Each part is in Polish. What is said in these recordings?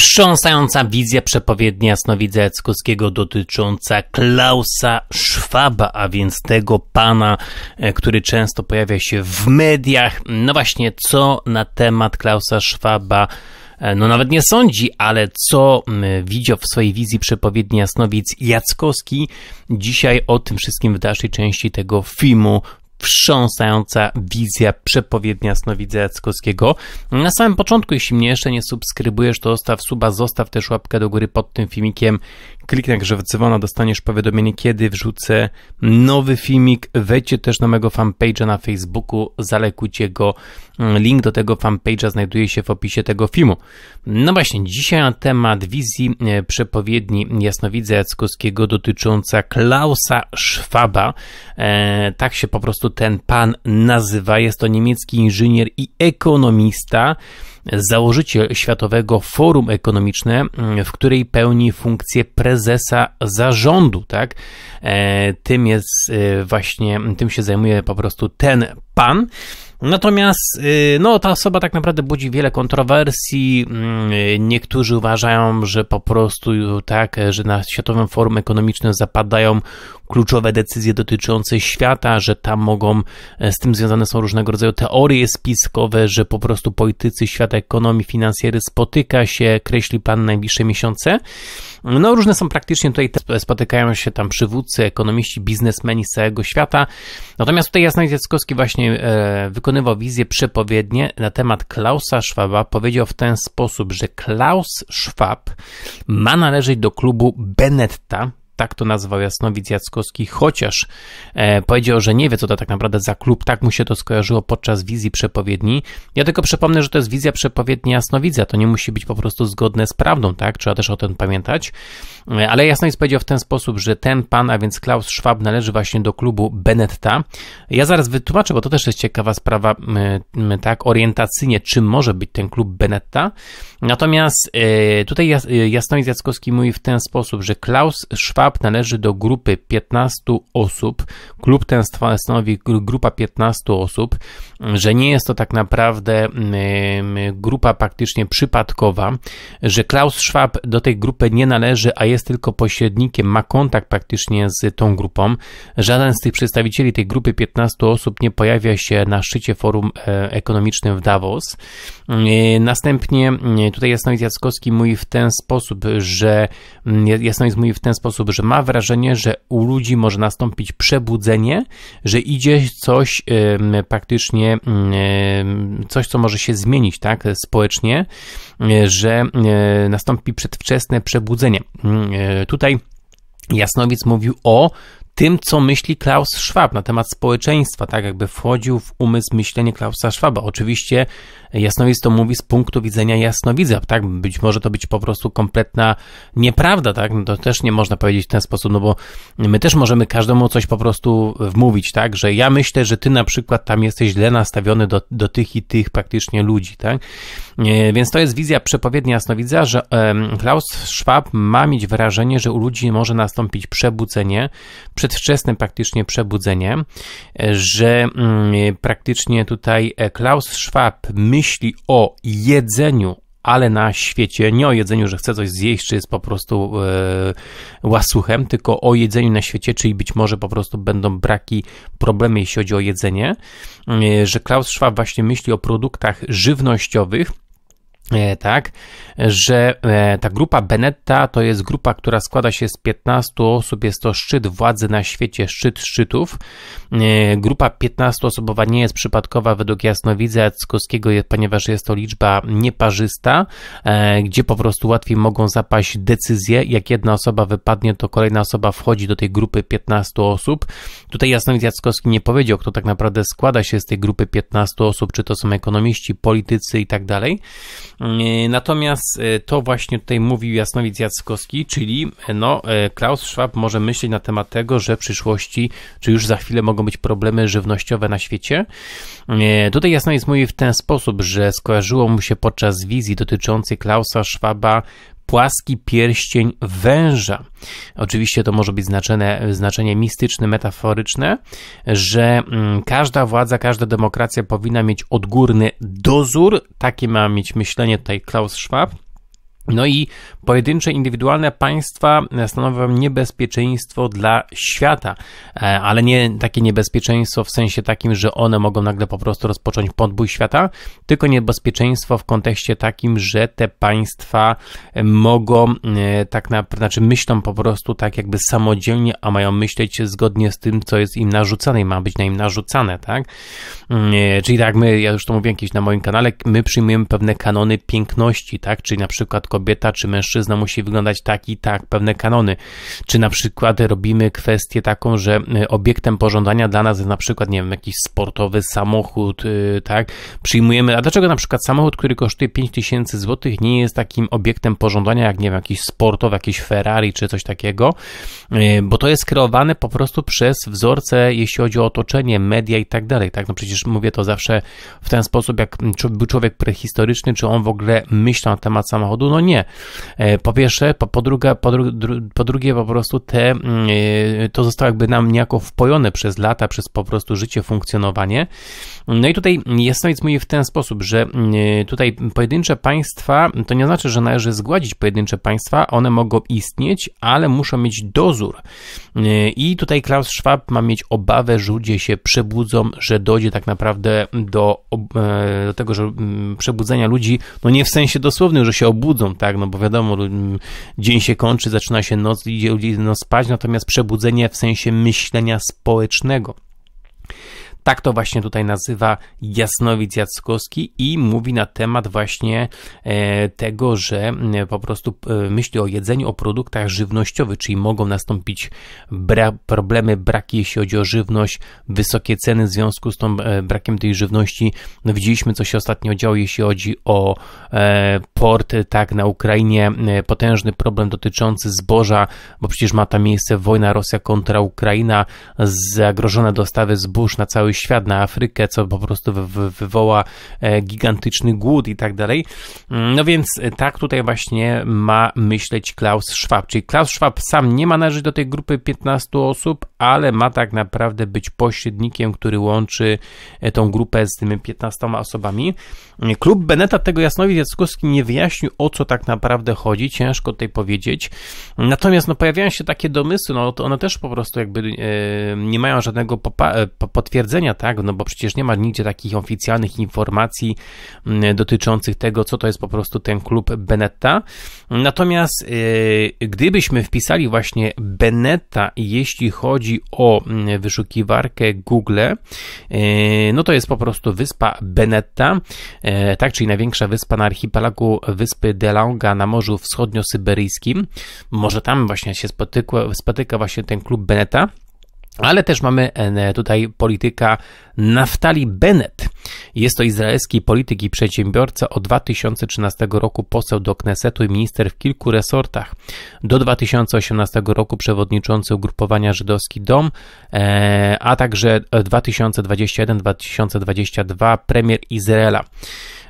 wstrząsająca wizja przepowiedni jasnowidza Jackowskiego dotycząca Klausa Schwaba, a więc tego pana, e, który często pojawia się w mediach. No właśnie, co na temat Klausa Schwaba e, no nawet nie sądzi, ale co widział w swojej wizji przepowiedni Jasnowic Jackowski. Dzisiaj o tym wszystkim w dalszej części tego filmu wstrząsająca wizja przepowiednia Snowidza Jackowskiego. Na samym początku, jeśli mnie jeszcze nie subskrybujesz, to zostaw suba, zostaw też łapkę do góry pod tym filmikiem. Kliknij grze w dzwona, dostaniesz powiadomienie, kiedy wrzucę nowy filmik. Wejdźcie też na mojego fanpage'a na Facebooku, zalekujcie go. Link do tego fanpage'a znajduje się w opisie tego filmu. No właśnie, dzisiaj na temat wizji e, przepowiedni Jasnowidza Jackowskiego dotycząca Klausa Schwaba. E, tak się po prostu ten pan nazywa. Jest to niemiecki inżynier i ekonomista, założyciel Światowego Forum Ekonomiczne, mm, w której pełni funkcję prezesa zarządu, tak? E, tym jest e, właśnie, tym się zajmuje po prostu ten pan. Natomiast e, no, ta osoba tak naprawdę budzi wiele kontrowersji. Mm, niektórzy uważają, że po prostu tak, że na Światowym Forum Ekonomicznym zapadają kluczowe decyzje dotyczące świata, że tam mogą, e, z tym związane są różnego rodzaju teorie spiskowe, że po prostu politycy świata ekonomii, finansjery spotyka się, kreśli plan najbliższe miesiące. No różne są praktycznie tutaj, te, spotykają się tam przywódcy, ekonomiści, biznesmeni z całego świata. Natomiast tutaj Jasnej Jackowski właśnie e, wykonywał wizję przepowiednie na temat Klausa Schwaba. Powiedział w ten sposób, że Klaus Schwab ma należeć do klubu Benetta, tak to nazwał Jasnowidz Jackowski, chociaż e, powiedział, że nie wie, co to tak naprawdę za klub, tak mu się to skojarzyło podczas wizji przepowiedni. Ja tylko przypomnę, że to jest wizja przepowiedni Jasnowidza, to nie musi być po prostu zgodne z prawdą, tak? Trzeba też o tym pamiętać. E, ale Jasnowidz powiedział w ten sposób, że ten pan, a więc Klaus Schwab, należy właśnie do klubu Benetta. Ja zaraz wytłumaczę, bo to też jest ciekawa sprawa, e, tak, orientacyjnie, czym może być ten klub Benetta. Natomiast e, tutaj Jasnowidz Jackowski mówi w ten sposób, że Klaus Schwab należy do grupy 15 osób. Klub ten stanowi grupa 15 osób, że nie jest to tak naprawdę mm, mm, grupa praktycznie przypadkowa, że Klaus Schwab do tej grupy nie należy, a jest tylko pośrednikiem, ma kontakt praktycznie z tą grupą. Żaden z tych przedstawicieli tej grupy 15 osób nie pojawia się na szczycie forum e, ekonomicznym w Davos. Mm, następnie tutaj Jasnowic Jackowski mówi w ten sposób, że Jasnowic mówi w ten sposób, że że ma wrażenie, że u ludzi może nastąpić przebudzenie, że idzie coś praktycznie, mm, coś co może się zmienić, tak, społecznie, e, że e, nastąpi przedwczesne przebudzenie. Mm, e, tutaj Jasnowic mówił o tym, co myśli Klaus Schwab na temat społeczeństwa, tak jakby wchodził w umysł myślenie Klausa Schwaba. Oczywiście jasnowidz to mówi z punktu widzenia jasnowidza, tak? Być może to być po prostu kompletna nieprawda, tak? No to też nie można powiedzieć w ten sposób, no bo my też możemy każdemu coś po prostu wmówić, tak? Że ja myślę, że ty na przykład tam jesteś źle nastawiony do, do tych i tych praktycznie ludzi, tak? E, więc to jest wizja przepowiednia jasnowidza, że Klaus Schwab ma mieć wrażenie, że u ludzi może nastąpić przebudzenie, przedwczesne praktycznie przebudzenie, e, że mm, e, praktycznie tutaj e, Klaus Schwab myśli o jedzeniu ale na świecie, nie o jedzeniu, że chce coś zjeść, czy jest po prostu łasuchem, tylko o jedzeniu na świecie, czyli być może po prostu będą braki, problemy, jeśli chodzi o jedzenie, że Klaus Schwab właśnie myśli o produktach żywnościowych, E, tak, że e, ta grupa Benetta to jest grupa, która składa się z 15 osób, jest to szczyt władzy na świecie, szczyt szczytów. E, grupa 15-osobowa nie jest przypadkowa według Jasnowidza Jackowskiego, ponieważ jest to liczba nieparzysta, gdzie po prostu łatwiej mogą zapaść decyzje. Jak jedna osoba wypadnie, to kolejna osoba wchodzi do tej grupy 15 osób. Tutaj Jasnowidz Jackowski nie powiedział, kto tak naprawdę składa się z tej grupy 15 osób, czy to są ekonomiści, politycy i tak dalej E, natomiast e, to właśnie tutaj mówił Jasnowic Jackowski, czyli e, no, Klaus Schwab może myśleć na temat tego, że w przyszłości, czy już za chwilę mogą być problemy żywnościowe na świecie. Tutaj Jasnowic mówi w ten sposób, że skojarzyło mu się podczas wizji dotyczącej Klausa Schwaba płaski pierścień węża. Oczywiście to może być znaczenie, znaczenie mistyczne, metaforyczne, że mm, każda władza, każda demokracja powinna mieć odgórny dozór. Takie ma mieć myślenie tutaj Klaus Schwab no i pojedyncze, indywidualne państwa stanowią niebezpieczeństwo dla świata, e, ale nie takie niebezpieczeństwo w sensie takim, że one mogą nagle po prostu rozpocząć podbój świata, tylko niebezpieczeństwo w kontekście takim, że te państwa mogą e, tak naprawdę, znaczy myślą po prostu tak jakby samodzielnie, a mają myśleć zgodnie z tym, co jest im narzucane i ma być na im narzucane, tak? Mm, e, czyli tak my, ja już to mówię kiedyś na moim kanale, my przyjmujemy pewne kanony piękności, tak? Czyli na przykład kobiety kobieta czy mężczyzna musi wyglądać tak i tak, pewne kanony. Czy na przykład robimy kwestię taką, że y, obiektem pożądania dla nas jest na przykład, nie wiem, jakiś sportowy samochód, y, tak? Przyjmujemy, a dlaczego na przykład samochód, który kosztuje 5000 zł nie jest takim obiektem pożądania jak, nie wiem, jakiś sportowy, jakiś Ferrari czy coś takiego? Y, bo to jest kreowane po prostu przez wzorce, jeśli chodzi o otoczenie, media i tak dalej, tak? No przecież mówię to zawsze w ten sposób, jak mm, był człowiek prehistoryczny, czy on w ogóle myślał na temat samochodu? No nie nie. E, po pierwsze, po, po, druga, po, dru, po drugie po prostu te, mm, e, to zostało jakby nam niejako wpojone przez lata, przez po prostu życie, funkcjonowanie. No i tutaj jest Jasnowic mówi w ten sposób, że mm, e, tutaj pojedyncze państwa, to nie znaczy, że należy zgładzić pojedyncze państwa, one mogą istnieć, ale muszą mieć dozór. Mm, I tutaj Klaus Schwab ma mieć obawę, że ludzie się przebudzą, że dojdzie tak naprawdę do, do tego, że przebudzenia ludzi, no nie w sensie dosłownym, że się obudzą, tak, no bo wiadomo, dzień się kończy, zaczyna się noc, idzie, idzie noc spać, natomiast przebudzenie w sensie myślenia społecznego, tak to właśnie tutaj nazywa Jasnowic Jackowski i mówi na temat właśnie e, tego, że e, po prostu e, myśli o jedzeniu, o produktach żywnościowych, czyli mogą nastąpić bra problemy, braki jeśli chodzi o żywność, wysokie ceny w związku z tą brakiem tej żywności. No, widzieliśmy, co się ostatnio działo, jeśli chodzi o port, tak, na Ukrainie, potężny problem dotyczący zboża, bo przecież ma tam miejsce wojna Rosja kontra Ukraina, zagrożone dostawy zbóż na cały cały świat, na Afrykę, co po prostu wywoła e, gigantyczny głód i tak dalej. Mm, no więc e, tak tutaj właśnie ma myśleć Klaus Schwab, czyli Klaus Schwab sam nie ma należeć do tej grupy 15 osób, ale ma tak naprawdę być pośrednikiem, który łączy e, tą grupę z tymi 15 osobami. Klub Beneta tego Jasnowic Jackowski nie wyjaśnił, o co tak naprawdę chodzi, ciężko tutaj powiedzieć. Natomiast no, pojawiają się takie domysły, no to one też po prostu jakby nie mają żadnego potwierdzenia, tak? No bo przecież nie ma nigdzie takich oficjalnych informacji mm, dotyczących tego, co to jest po prostu ten klub Benetta. Natomiast y, gdybyśmy wpisali właśnie Benetta, jeśli chodzi o mm, wyszukiwarkę Google, y, no to jest po prostu wyspa Benetta, y, tak, czyli największa wyspa na archipelagu wyspy Delonga na Morzu wschodnio Wschodnio-Syberyjskim. Może tam właśnie się spotyka, spotyka właśnie ten klub Benetta. Tak. Ale też mamy e, tutaj polityka Naftali Bennett. Jest to izraelski polityk i przedsiębiorca od 2013 roku poseł do Knesetu i minister w kilku resortach. Do 2018 roku przewodniczący ugrupowania Żydowski Dom, e, a także 2021-2022 premier Izraela.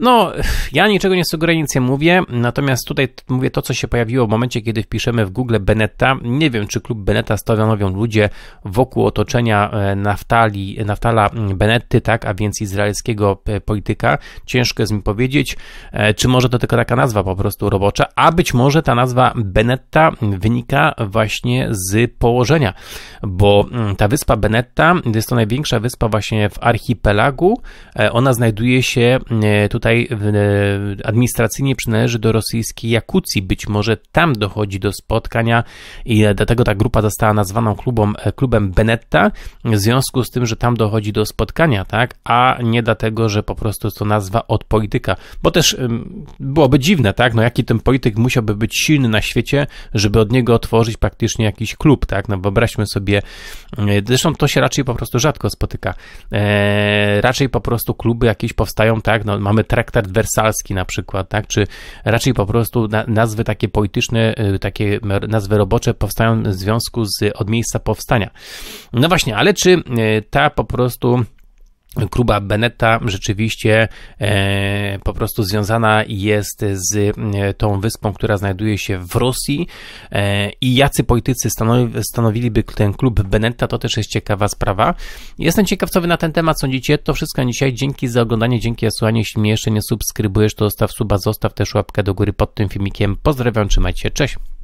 No, ja niczego nie sugeruję, nic nie mówię, natomiast tutaj mówię to, co się pojawiło w momencie, kiedy wpiszemy w Google Benetta. Nie wiem, czy klub Benetta stanowią ludzie wokół otoczenia e, naftali, naftala mm, Benety, tak, a więc izraelskiego e, polityka. Ciężko jest mi powiedzieć, e, czy może to tylko taka nazwa po prostu robocza, a być może ta nazwa Benetta wynika właśnie z położenia, bo mm, ta wyspa Benetta jest to największa wyspa właśnie w archipelagu. Ona znajduje się mm, tutaj tutaj e, administracyjnie przynależy do rosyjskiej Jakucji. Być może tam dochodzi do spotkania i dlatego ta grupa została nazwana klubą, e, klubem Benetta, w związku z tym, że tam dochodzi do spotkania, tak? A nie dlatego, że po prostu to nazwa od polityka. Bo też byłoby dziwne, tak? No jaki ten polityk musiałby być silny na świecie, żeby od niego otworzyć praktycznie jakiś klub, tak? No wyobraźmy sobie, e, zresztą to się raczej po prostu rzadko spotyka. Eee, raczej po prostu kluby jakieś powstają, tak? No mamy traktat wersalski na przykład, tak? Czy raczej po prostu nazwy takie polityczne, y, takie nazwy robocze powstają w związku z, od miejsca powstania. No właśnie, ale czy y, ta po prostu Kruba Benetta rzeczywiście e, po prostu związana jest z e, tą wyspą, która znajduje się w Rosji e, i jacy politycy stanowiliby ten klub Benetta, to też jest ciekawa sprawa. Jestem ciekaw, co wy na ten temat sądzicie. To wszystko na dzisiaj. Dzięki za oglądanie, dzięki za słuchanie. Jeśli mnie jeszcze nie subskrybujesz, to zostaw suba, zostaw też łapkę do góry pod tym filmikiem. Pozdrawiam, trzymajcie się, cześć!